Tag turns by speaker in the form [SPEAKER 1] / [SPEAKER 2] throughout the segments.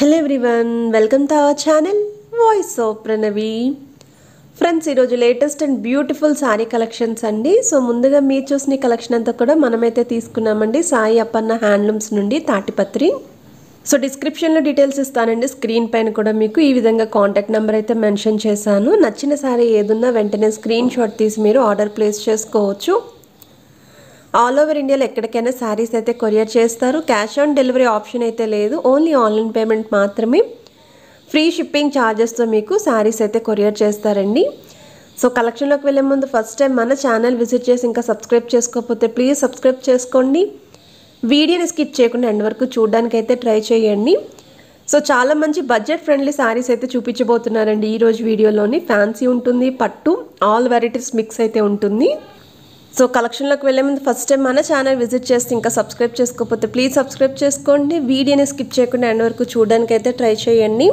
[SPEAKER 1] hello everyone welcome to our channel voice of Pranavi friends ఈరోజు latest and beautiful sari collections అండి so ముందుగా మీరు చూసిన కలెక్షన్ అంతా కూడా మనమైతే తీసుకున్నామండి సాయి అప్పన్న హ్యాండ్లూమ్స్ నుండి తాటిపత్రి సో డిస్క్రిప్షన్లో డీటెయిల్స్ ఇస్తానండి స్క్రీన్ పైన కూడా మీకు ఈ విధంగా కాంటాక్ట్ నెంబర్ అయితే మెన్షన్ చేశాను నచ్చిన సారీ ఏదున్నా వెంటనే స్క్రీన్ షాట్ తీసి మీరు ఆర్డర్ ప్లేస్ చేసుకోవచ్చు ఆల్ ఓవర్ ఇండియాలో ఎక్కడికైనా శారీస్ అయితే కొరియర్ చేస్తారు క్యాష్ ఆన్ డెలివరీ ఆప్షన్ అయితే లేదు ఓన్లీ ఆన్లైన్ పేమెంట్ మాత్రమే ఫ్రీ షిప్పింగ్ ఛార్జెస్తో మీకు శారీస్ అయితే కొరియర్ చేస్తారండి సో కలెక్షన్లోకి వెళ్ళే ముందు ఫస్ట్ టైం మన ఛానల్ విజిట్ చేసి ఇంకా సబ్స్క్రైబ్ చేసుకోకపోతే ప్లీజ్ సబ్స్క్రైబ్ చేసుకోండి వీడియోని స్కిప్ చేయకుండా ఎండ్ వరకు చూడడానికి అయితే ట్రై చేయండి సో చాలా మంచి బడ్జెట్ ఫ్రెండ్లీ శారీస్ అయితే చూపించబోతున్నారండి ఈరోజు వీడియోలోని ఫ్యాన్సీ ఉంటుంది పట్టు ఆల్ వెరైటీస్ మిక్స్ అయితే ఉంటుంది సో కలెక్షన్లోకి వెళ్ళే ముందు ఫస్ట్ టైం మన ఛానల్ విజిట్ చేస్తే ఇంకా సబ్స్క్రైబ్ చేసుకోకపోతే ప్లీజ్ సబ్స్క్రైబ్ చేసుకోండి వీడియోని స్కిప్ చేయకుండా ఎండ్ వరకు చూడడానికి అయితే ట్రై చేయండి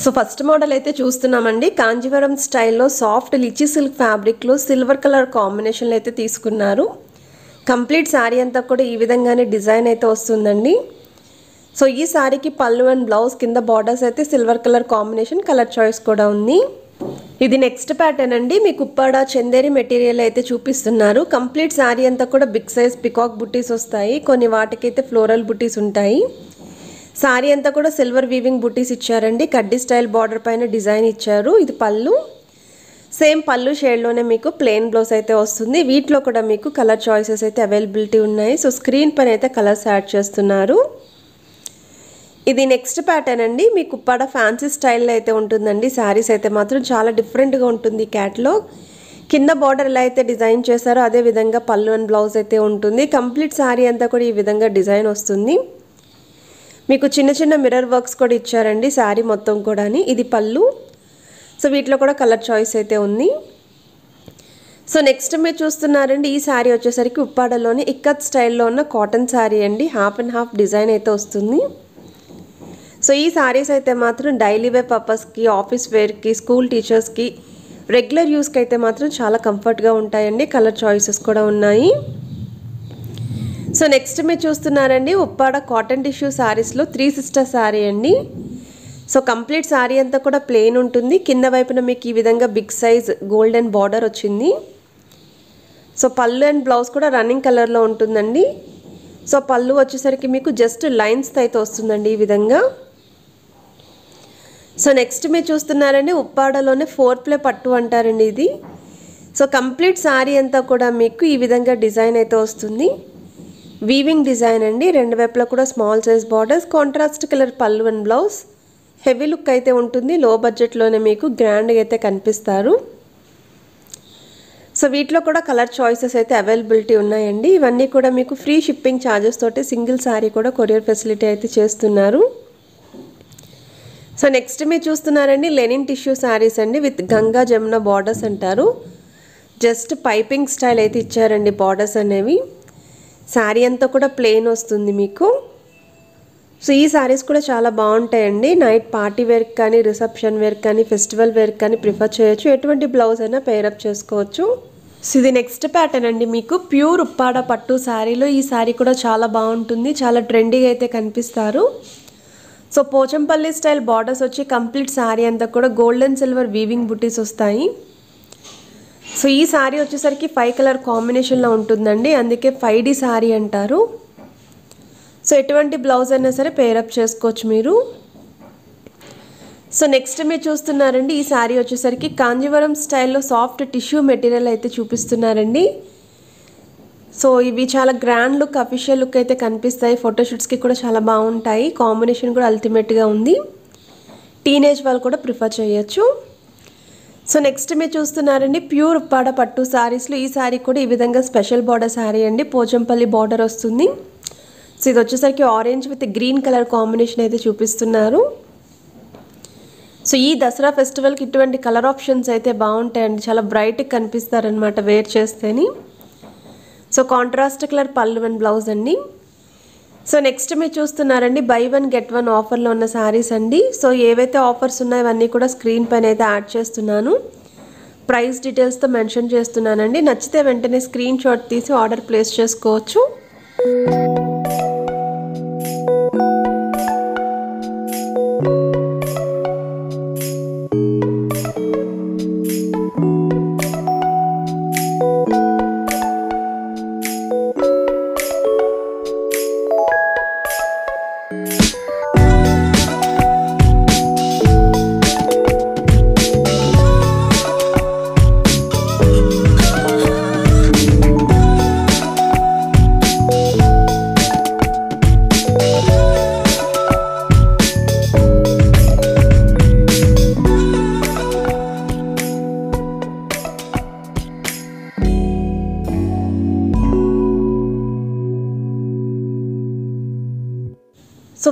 [SPEAKER 1] సో ఫస్ట్ మోడల్ అయితే చూస్తున్నామండి కాంజీవరం స్టైల్లో సాఫ్ట్ లిచి సిల్క్ ఫ్యాబ్రిక్లో సిల్వర్ కలర్ కాంబినేషన్లు అయితే తీసుకున్నారు కంప్లీట్ శారీ అంతా కూడా ఈ విధంగానే డిజైన్ అయితే వస్తుందండి సో ఈ శారీకి పళ్ళు అండ్ బ్లౌజ్ కింద బార్డర్స్ అయితే silver colour combination colour choice కూడా ఉంది ఇది నెక్స్ట్ ప్యాటర్న్ అండి మీ కుప్పాడ చందేరి మెటీరియల్ అయితే చూపిస్తున్నారు కంప్లీట్ శారీ అంతా కూడా బిగ్ సైజ్ పికాక్ బుట్టీస్ వస్తాయి కొన్ని వాటికైతే ఫ్లోరల్ బుట్టీస్ ఉంటాయి శారీ అంతా కూడా సిల్వర్ వీవింగ్ బుట్టీస్ ఇచ్చారండి కడ్డీ స్టైల్ బార్డర్ పైన డిజైన్ ఇచ్చారు ఇది పళ్ళు సేమ్ పళ్ళు షేడ్లోనే మీకు ప్లెయిన్ బ్లౌజ్ అయితే వస్తుంది వీటిలో కూడా మీకు కలర్ చాయిసెస్ అయితే అవైలబిలిటీ ఉన్నాయి సో స్క్రీన్ పైన అయితే కలర్స్ యాడ్ చేస్తున్నారు ఇది నెక్స్ట్ ప్యాటర్న్ అండి మీకు పడ ఫ్యాన్సీ స్టైల్లో అయితే ఉంటుందండి శారీస్ అయితే మాత్రం చాలా డిఫరెంట్గా ఉంటుంది క్యాట్లో కింద బార్డర్ ఎలా అయితే డిజైన్ చేశారో అదే విధంగా పళ్ళు అండ్ బ్లౌజ్ అయితే ఉంటుంది కంప్లీట్ శారీ అంతా కూడా ఈ విధంగా డిజైన్ వస్తుంది మీకు చిన్న చిన్న మిర్రర్ వర్క్స్ కూడా ఇచ్చారండి శారీ మొత్తం కూడా ఇది పళ్ళు సో వీటిలో కూడా కలర్ చాయిస్ అయితే ఉంది సో నెక్స్ట్ మీరు చూస్తున్నారండి ఈ శారీ వచ్చేసరికి ఉప్పాడలోని ఇక్కత్ స్టైల్లో ఉన్న కాటన్ శారీ అండి హాఫ్ అండ్ హాఫ్ డిజైన్ అయితే వస్తుంది సో ఈ శారీస్ అయితే మాత్రం డైలీ వేర్ పర్పస్కి ఆఫీస్ వేర్కి స్కూల్ టీచర్స్కి రెగ్యులర్ యూస్కి అయితే మాత్రం చాలా కంఫర్ట్గా ఉంటాయండి కలర్ చాయిసెస్ కూడా ఉన్నాయి సో నెక్స్ట్ మీరు చూస్తున్నారండి ఉప్పాడ కాటన్ టిష్యూ శారీస్లో త్రీ సిస్టర్ శారీ అండి సో కంప్లీట్ శారీ అంతా కూడా ప్లెయిన్ ఉంటుంది కింద వైపున మీకు ఈ విధంగా బిగ్ సైజ్ గోల్డెన్ బార్డర్ వచ్చింది సో పళ్ళు అండ్ బ్లౌజ్ కూడా రన్నింగ్ కలర్లో ఉంటుందండి సో పళ్ళు వచ్చేసరికి మీకు జస్ట్ లైన్స్ అయితే వస్తుందండి ఈ విధంగా సో నెక్స్ట్ మీరు చూస్తున్నారండి ఉప్పాడలోనే ఫోర్ ప్లే పట్టు అంటారండి ఇది సో కంప్లీట్ సారీ అంతా కూడా మీకు ఈ విధంగా డిజైన్ అయితే వస్తుంది వీవింగ్ డిజైన్ అండి రెండు వైపులా కూడా small size borders contrast colour pallu and blouse heavy look అయితే ఉంటుంది లో బడ్జెట్లోనే మీకు గ్రాండ్గా అయితే కనిపిస్తారు సో వీటిలో కూడా కలర్ చాయిసెస్ అయితే అవైలబిలిటీ ఉన్నాయండి ఇవన్నీ కూడా మీకు ఫ్రీ షిప్పింగ్ ఛార్జెస్ తోటి సింగిల్ శారీ కూడా కొరియర్ ఫెసిలిటీ అయితే చేస్తున్నారు సో నెక్స్ట్ మీరు చూస్తున్నారండి లెనిన్ టిష్యూ శారీస్ అండి విత్ గంగా జమున బార్డర్స్ అంటారు జస్ట్ పైపింగ్ స్టైల్ అయితే ఇచ్చారండి బార్డర్స్ అనేవి శారీ అంతా కూడా ప్లెయిన్ వస్తుంది మీకు సో ఈ శారీస్ కూడా చాలా బాగుంటాయండి నైట్ పార్టీ వేర్ కానీ రిసెప్షన్ వేర్ కానీ ఫెస్టివల్ వేర్ కానీ ప్రిఫర్ చేయొచ్చు ఎటువంటి బ్లౌజ్ అయినా పేరప్ చేసుకోవచ్చు సో ఇది నెక్స్ట్ ప్యాటర్న్ అండి మీకు ప్యూర్ ఉప్పాడ పట్టు శారీలో ఈ శారీ కూడా చాలా బాగుంటుంది చాలా ట్రెండీగా అయితే కనిపిస్తారు సో పోచంపల్లి స్టైల్ బార్డర్స్ వచ్చి కంప్లీట్ శారీ అంతా కూడా గోల్డ్ అండ్ సిల్వర్ వీవింగ్ బుటీస్ వస్తాయి సో ఈ శారీ వచ్చేసరికి ఫైవ్ కలర్ కాంబినేషన్లో ఉంటుందండి అందుకే ఫైవ్ డి శారీ అంటారు సో ఎటువంటి బ్లౌజ్ అయినా సరే పేరప్ చేసుకోవచ్చు మీరు సో నెక్స్ట్ మీరు చూస్తున్నారండి ఈ శారీ వచ్చేసరికి కాంజీవరం స్టైల్లో సాఫ్ట్ టిష్యూ మెటీరియల్ అయితే చూపిస్తున్నారండి సో ఇవి చాలా గ్రాండ్ లుక్ అఫీషియల్ లుక్ అయితే కనిపిస్తాయి ఫోటోషూట్స్కి కూడా చాలా బాగుంటాయి కాంబినేషన్ కూడా అల్టిమేట్గా ఉంది టీనేజ్ వాళ్ళు కూడా ప్రిఫర్ చేయొచ్చు సో నెక్స్ట్ మీరు చూస్తున్నారండి ప్యూర్ ఉప్పాడ పట్టు శారీస్లో ఈ శారీ కూడా ఈ విధంగా స్పెషల్ బార్డర్ శారీ అండి పోచంపల్లి బార్డర్ వస్తుంది సో ఇది వచ్చేసరికి orange with green colour combination అయితే చూపిస్తున్నారు సో ఈ దసరా ఫెస్టివల్కి ఇటువంటి కలర్ ఆప్షన్స్ అయితే బాగుంటాయండి చాలా బ్రైట్గా కనిపిస్తారనమాట వేర్ చేస్తేనే so contrast colour pallu and blouse అండి సో నెక్స్ట్ మీరు చూస్తున్నారండి బై వన్ గెట్ వన్ ఆఫర్లో ఉన్న శారీస్ అండి సో ఏవైతే ఆఫర్స్ ఉన్నాయో అవన్నీ కూడా స్క్రీన్ పైన అయితే యాడ్ చేస్తున్నాను ప్రైస్ డీటెయిల్స్తో మెన్షన్ చేస్తున్నానండి నచ్చితే వెంటనే స్క్రీన్ షాట్ తీసి ఆర్డర్ ప్లేస్ చేసుకోవచ్చు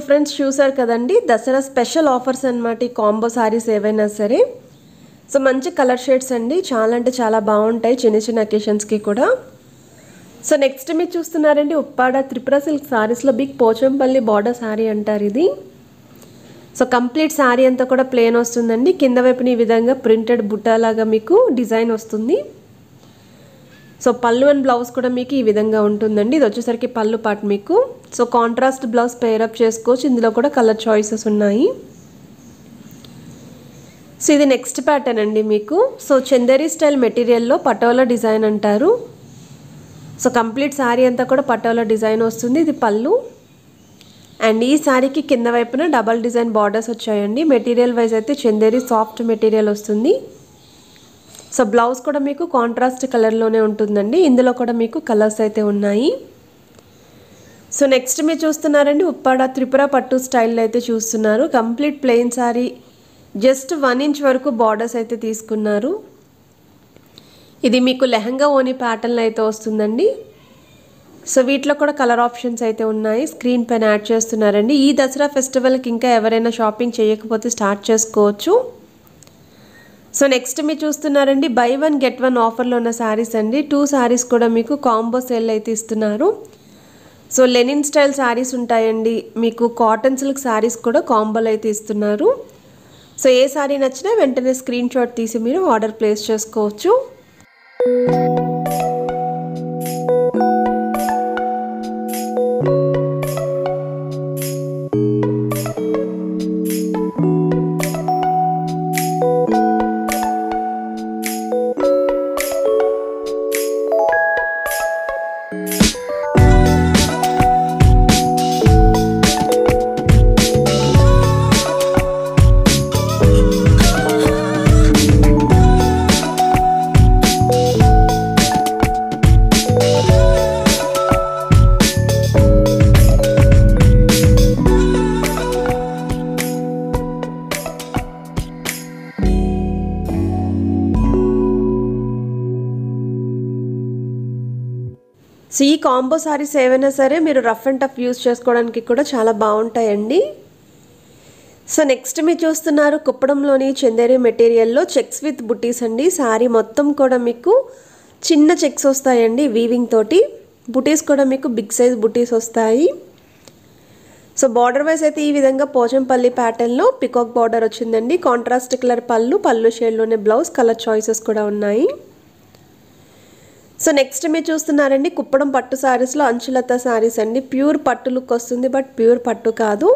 [SPEAKER 1] ఫ్రెండ్స్ చూసారు కదండి దసరా స్పెషల్ ఆఫర్స్ అనమాట ఈ కాంబో సారీస్ ఏవైనా సరే సో మంచి కలర్ షేడ్స్ అండి చాలా అంటే చాలా బాగుంటాయి చిన్న చిన్న అకేషన్స్కి కూడా సో నెక్స్ట్ మీరు చూస్తున్నారండి ఉప్పాడ త్రిపుర సిల్క్ శారీస్లో బిగ్ పోచంపల్లి బార్డర్ శారీ అంటారు ఇది సో కంప్లీట్ శారీ అంతా కూడా ప్లేన్ వస్తుందండి కింద వైపున ఈ విధంగా ప్రింటెడ్ బుట్టలాగా మీకు డిజైన్ వస్తుంది సో పళ్ళు అండ్ బ్లౌజ్ కూడా మీకు ఈ విధంగా ఉంటుందండి ఇది వచ్చేసరికి పళ్ళు పాట మీకు సో కాంట్రాస్ట్ బ్లౌజ్ పేరప్ చేసుకోవచ్చు ఇందులో కూడా కలర్ చాయిసెస్ ఉన్నాయి సో ఇది నెక్స్ట్ ప్యాటర్న్ అండి మీకు సో చందేరీ స్టైల్ మెటీరియల్లో పటోలా డిజైన్ అంటారు సో కంప్లీట్ శారీ అంతా కూడా పటోలా డిజైన్ వస్తుంది ఇది పళ్ళు అండ్ ఈ శారీకి కింద వైపున డబల్ డిజైన్ బార్డర్స్ వచ్చాయండి మెటీరియల్ వైజ్ అయితే చందేరీ సాఫ్ట్ మెటీరియల్ వస్తుంది సో బ్లౌజ్ కూడా మీకు కాంట్రాస్ట్ కలర్లోనే ఉంటుందండి ఇందులో కూడా మీకు కలర్స్ అయితే ఉన్నాయి సో నెక్స్ట్ మీరు చూస్తున్నారండి ఉప్పాడ త్రిపుర పట్టు స్టైల్లో అయితే చూస్తున్నారు complete plain sari just one inch వరకు బార్డర్స్ అయితే తీసుకున్నారు ఇది మీకు లెహంగా ఓని ప్యాటర్న్ అయితే వస్తుందండి సో వీటిలో కూడా కలర్ ఆప్షన్స్ అయితే ఉన్నాయి స్క్రీన్ పైన యాడ్ చేస్తున్నారండి ఈ దసరా ఫెస్టివల్కి ఇంకా ఎవరైనా షాపింగ్ చేయకపోతే స్టార్ట్ చేసుకోవచ్చు సో నెక్స్ట్ మీరు చూస్తున్నారండి బై వన్ గెట్ వన్ ఆఫర్లో ఉన్న శారీస్ అండి టూ శారీస్ కూడా మీకు కాంబో సేల్ అయితే ఇస్తున్నారు సో లెనిన్ స్టైల్ శారీస్ ఉంటాయండి మీకు కాటన్ సిల్క్ శారీస్ కూడా కాంబోలు అయితే ఇస్తున్నారు సో ఏ శారీ నచ్చినా వెంటనే స్క్రీన్ షాట్ తీసి మీరు ఆర్డర్ ప్లేస్ చేసుకోవచ్చు సో ఈ కాంబో సారీస్ ఏవైనా సరే మీరు రఫ్ అండ్ టఫ్ యూస్ చేసుకోవడానికి కూడా చాలా బాగుంటాయండి సో నెక్స్ట్ మీరు చూస్తున్నారు కుప్పడంలోని చందేరి మెటీరియల్లో చెక్స్ విత్ బుటీస్ అండి సారీ మొత్తం కూడా మీకు చిన్న చెక్స్ వస్తాయండి వీవింగ్ తోటి బుటీస్ కూడా మీకు బిగ్ సైజ్ బుటీస్ వస్తాయి సో బార్డర్ వైజ్ అయితే ఈ విధంగా పోచంపల్లి ప్యాటర్న్లో పికాక్ బార్డర్ వచ్చిందండి contrast colour pallu pallu షేడ్లోనే blouse colour choices కూడా ఉన్నాయి సో నెక్స్ట్ మీరు చూస్తున్నారండి కుప్పడం పట్టు శారీస్లో అంచులత శారీస్ అండి ప్యూర్ పట్టు లుక్ వస్తుంది బట్ ప్యూర్ పట్టు కాదు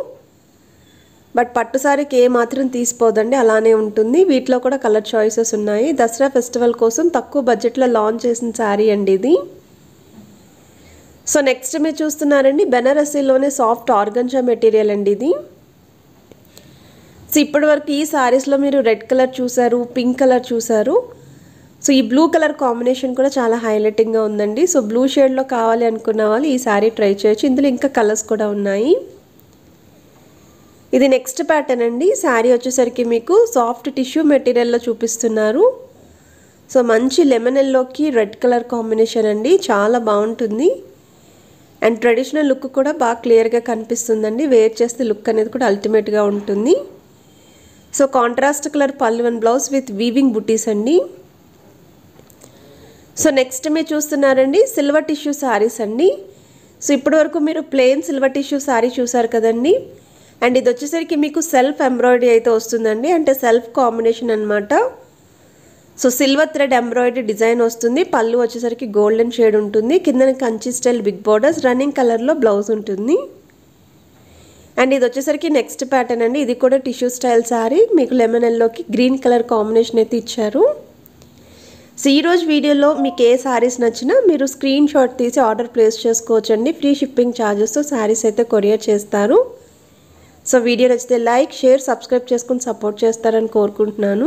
[SPEAKER 1] బట్ పట్టు శారీకి ఏ మాత్రం తీసిపోదండి అలానే ఉంటుంది వీటిలో కూడా కలర్ చాయిసెస్ ఉన్నాయి దసరా ఫెస్టివల్ కోసం తక్కువ బడ్జెట్లో లాంచ్ చేసిన శారీ అండి ఇది సో నెక్స్ట్ మీరు చూస్తున్నారండి బెనారసీలోనే సాఫ్ట్ ఆర్గంజా మెటీరియల్ అండి ఇది సో ఇప్పటివరకు ఈ శారీస్లో మీరు రెడ్ కలర్ చూసారు పింక్ కలర్ చూసారు సో ఈ బ్లూ కలర్ కాంబినేషన్ కూడా చాలా హైలైటింగ్గా ఉందండి సో బ్లూ షేడ్లో కావాలి అనుకున్న వాళ్ళు ఈ శారీ ట్రై చేయొచ్చు ఇందులో ఇంకా కలర్స్ కూడా ఉన్నాయి ఇది నెక్స్ట్ ప్యాటర్న్ అండి శారీ వచ్చేసరికి మీకు సాఫ్ట్ టిష్యూ మెటీరియల్లో చూపిస్తున్నారు సో మంచి లెమన్ ఎల్లోకి రెడ్ కలర్ కాంబినేషన్ అండి చాలా బాగుంటుంది అండ్ ట్రెడిషనల్ లుక్ కూడా బాగా క్లియర్గా కనిపిస్తుందండి వేర్ చేస్తే లుక్ అనేది కూడా అల్టిమేట్గా ఉంటుంది so contrast colour pallu and blouse with weaving butis అండి సో నెక్స్ట్ మీరు చూస్తున్నారండి సిల్వర్ టిష్యూ శారీస్ అండి సో ఇప్పటి వరకు మీరు ప్లెయిన్ సిల్వర్ టిష్యూ శారీ చూసారు కదండి అండ్ ఇది వచ్చేసరికి మీకు సెల్ఫ్ ఎంబ్రాయిడరీ అయితే వస్తుందండి అంటే సెల్ఫ్ కాంబినేషన్ అనమాట so silver thread embroidery design వస్తుంది పళ్ళు వచ్చేసరికి గోల్డెన్ షేడ్ ఉంటుంది కింద Kanchi style big borders running కలర్లో బ్లౌజ్ ఉంటుంది అండ్ ఇది వచ్చేసరికి నెక్స్ట్ ప్యాటర్న్ అండి ఇది కూడా టిష్యూ స్టైల్ శారీ మీకు లెమన్ ఎల్లోకి గ్రీన్ కలర్ కాంబినేషన్ అయితే ఇచ్చారు సో ఈరోజు వీడియోలో మీకు ఏ శారీస్ నచ్చినా మీరు స్క్రీన్ షాట్ తీసి ఆర్డర్ ప్లేస్ చేసుకోవచ్చండి ఫ్రీ షిప్పింగ్ ఛార్జెస్తో శారీస్ అయితే కొరియర్ చేస్తారు సో వీడియో నచ్చితే లైక్ షేర్ సబ్స్క్రైబ్ చేసుకుని సపోర్ట్ చేస్తారని కోరుకుంటున్నాను